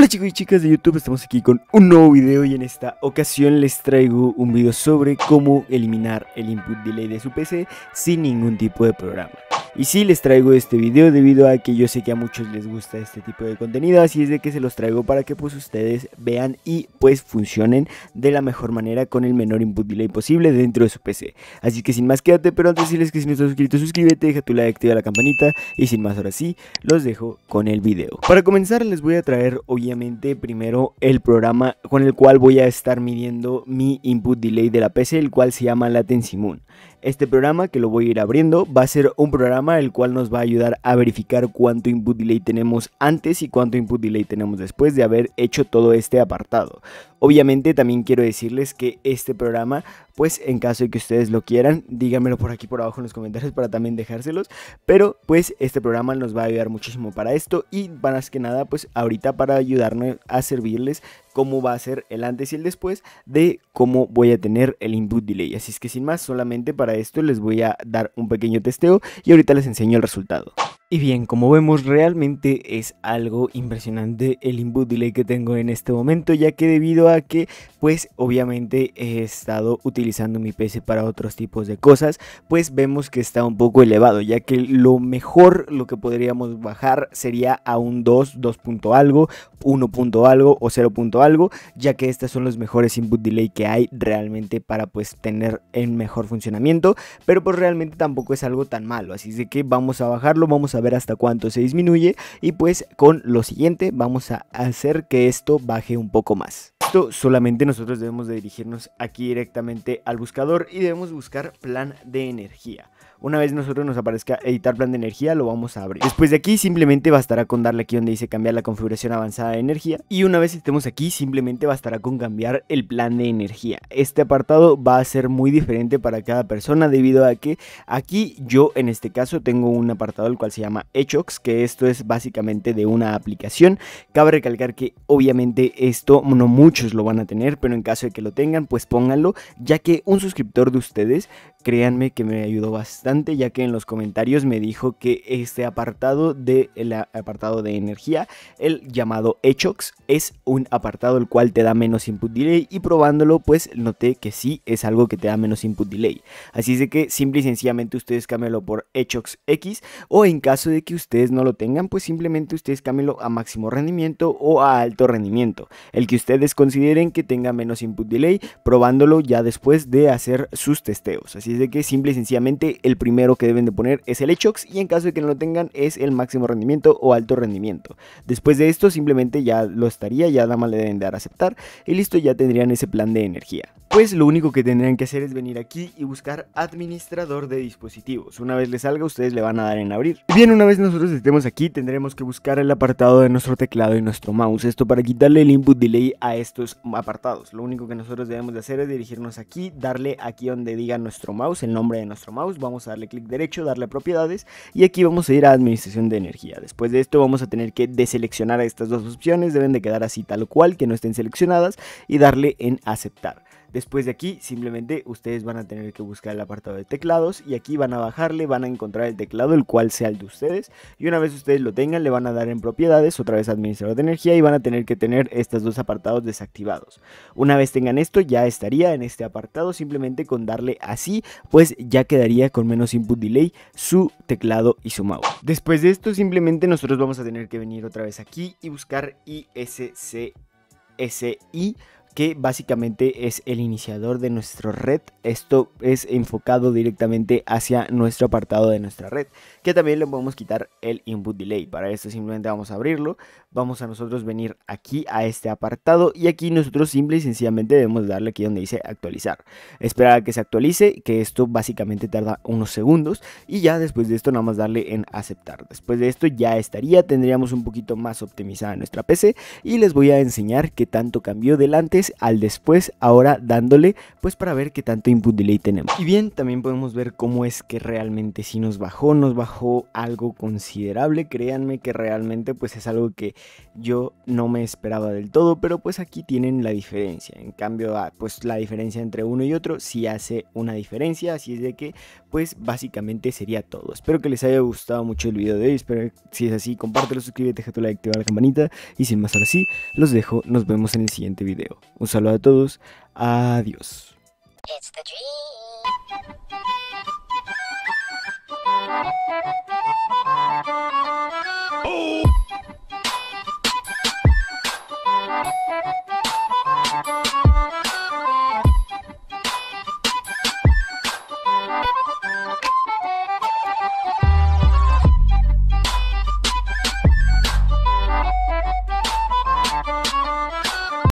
Hola chicos y chicas de YouTube, estamos aquí con un nuevo video y en esta ocasión les traigo un video sobre cómo eliminar el input delay de su PC sin ningún tipo de programa. Y sí les traigo este video debido a que yo sé que a muchos les gusta este tipo de contenido, así es de que se los traigo para que pues ustedes vean y pues funcionen de la mejor manera con el menor input delay posible dentro de su PC. Así que sin más quédate, pero antes de decirles que si no estás suscrito suscríbete, deja tu like, activa la campanita y sin más ahora sí, los dejo con el video. Para comenzar les voy a traer obviamente primero el programa con el cual voy a estar midiendo mi input delay de la PC, el cual se llama Latency Moon. Este programa que lo voy a ir abriendo va a ser un programa el cual nos va a ayudar a verificar cuánto input delay tenemos antes y cuánto input delay tenemos después de haber hecho todo este apartado. Obviamente también quiero decirles que este programa, pues en caso de que ustedes lo quieran, díganmelo por aquí por abajo en los comentarios para también dejárselos, pero pues este programa nos va a ayudar muchísimo para esto y más que nada pues ahorita para ayudarnos a servirles cómo va a ser el antes y el después de cómo voy a tener el input delay. Así es que sin más, solamente para esto les voy a dar un pequeño testeo y ahorita les enseño el resultado. Y bien, como vemos realmente es algo impresionante el input delay que tengo en este momento, ya que debido a que pues obviamente he estado utilizando mi PC para otros tipos de cosas, pues vemos que está un poco elevado, ya que lo mejor, lo que podríamos bajar sería a un 2, 2 algo, 1 punto algo o 0 punto algo, ya que estas son los mejores input delay que hay realmente para pues tener el mejor funcionamiento, pero pues realmente tampoco es algo tan malo, así de que vamos a bajarlo, vamos a ver hasta cuánto se disminuye y pues con lo siguiente vamos a hacer que esto baje un poco más esto solamente nosotros debemos de dirigirnos aquí directamente al buscador y debemos buscar plan de energía. Una vez nosotros nos aparezca editar plan de energía, lo vamos a abrir. Después de aquí, simplemente bastará con darle aquí donde dice cambiar la configuración avanzada de energía. Y una vez estemos aquí, simplemente bastará con cambiar el plan de energía. Este apartado va a ser muy diferente para cada persona debido a que aquí yo en este caso tengo un apartado el cual se llama Echox, que esto es básicamente de una aplicación. Cabe recalcar que obviamente esto no muchos lo van a tener, pero en caso de que lo tengan, pues pónganlo, ya que un suscriptor de ustedes Créanme que me ayudó bastante ya que en los comentarios me dijo que este apartado del el apartado de energía, el llamado Echox, es un apartado el cual te da menos input delay y probándolo pues noté que sí es algo que te da menos input delay. Así es de que simple y sencillamente ustedes cámbialo por Echox X o en caso de que ustedes no lo tengan pues simplemente ustedes cámbialo a máximo rendimiento o a alto rendimiento. El que ustedes consideren que tenga menos input delay probándolo ya después de hacer sus testeos. Así Así que simple y sencillamente el primero que deben de poner es el Echox y en caso de que no lo tengan es el máximo rendimiento o alto rendimiento. Después de esto simplemente ya lo estaría, ya nada más le deben de dar a aceptar y listo ya tendrían ese plan de energía. Pues lo único que tendrían que hacer es venir aquí y buscar administrador de dispositivos. Una vez les salga ustedes le van a dar en abrir. Bien, una vez nosotros estemos aquí tendremos que buscar el apartado de nuestro teclado y nuestro mouse. Esto para quitarle el input delay a estos apartados. Lo único que nosotros debemos de hacer es dirigirnos aquí, darle aquí donde diga nuestro mouse mouse, el nombre de nuestro mouse, vamos a darle clic derecho, darle propiedades y aquí vamos a ir a administración de energía. Después de esto vamos a tener que deseleccionar estas dos opciones, deben de quedar así tal cual, que no estén seleccionadas y darle en aceptar. Después de aquí simplemente ustedes van a tener que buscar el apartado de teclados y aquí van a bajarle, van a encontrar el teclado el cual sea el de ustedes y una vez ustedes lo tengan le van a dar en propiedades, otra vez administrador de energía y van a tener que tener estos dos apartados desactivados. Una vez tengan esto ya estaría en este apartado simplemente con darle así pues ya quedaría con menos input delay su teclado y su mouse. Después de esto simplemente nosotros vamos a tener que venir otra vez aquí y buscar ISCSI que básicamente es el iniciador de nuestra red. Esto es enfocado directamente hacia nuestro apartado de nuestra red, que también le podemos quitar el input delay. Para esto simplemente vamos a abrirlo, vamos a nosotros venir aquí a este apartado y aquí nosotros simple y sencillamente debemos darle aquí donde dice actualizar. Esperar a que se actualice, que esto básicamente tarda unos segundos y ya después de esto nada más darle en aceptar. Después de esto ya estaría, tendríamos un poquito más optimizada nuestra PC y les voy a enseñar qué tanto cambió delante al después, ahora dándole pues para ver qué tanto input delay tenemos. Y bien, también podemos ver cómo es que realmente si nos bajó, nos bajó algo considerable, créanme que realmente pues es algo que yo no me esperaba del todo, pero pues aquí tienen la diferencia, en cambio ah, pues la diferencia entre uno y otro sí hace una diferencia, así es de que pues básicamente sería todo. Espero que les haya gustado mucho el video de hoy, espero que si es así compártelo, suscríbete, deja tu like, activa la campanita y sin más ahora sí, los dejo, nos vemos en el siguiente video. Un saludo a todos. Adiós.